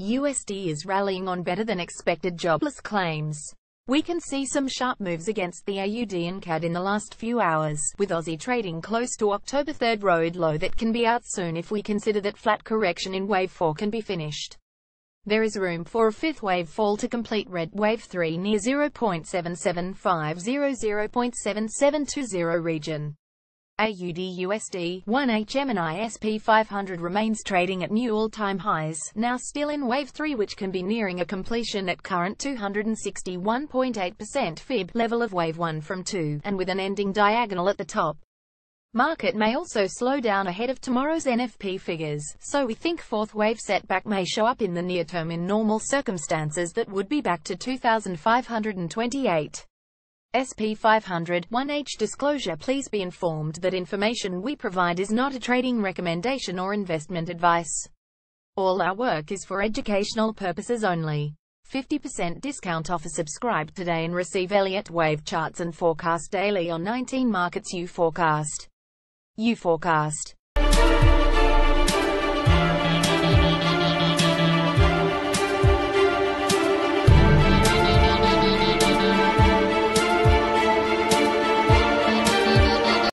USD is rallying on better than expected jobless claims. We can see some sharp moves against the AUD and CAD in the last few hours, with Aussie trading close to October 3rd road low that can be out soon if we consider that flat correction in wave 4 can be finished. There is room for a fifth wave fall to complete red wave 3 near 0.77500.7720 region. AUD/USD one h MNI SP 500 remains trading at new all-time highs, now still in Wave 3 which can be nearing a completion at current 261.8% fib level of Wave 1 from 2, and with an ending diagonal at the top. Market may also slow down ahead of tomorrow's NFP figures, so we think fourth wave setback may show up in the near term in normal circumstances that would be back to 2,528. SP 500 1H disclosure Please be informed that information we provide is not a trading recommendation or investment advice. All our work is for educational purposes only. 50% discount offer subscribe today and receive Elliott Wave charts and forecast daily on 19 markets you forecast. You forecast.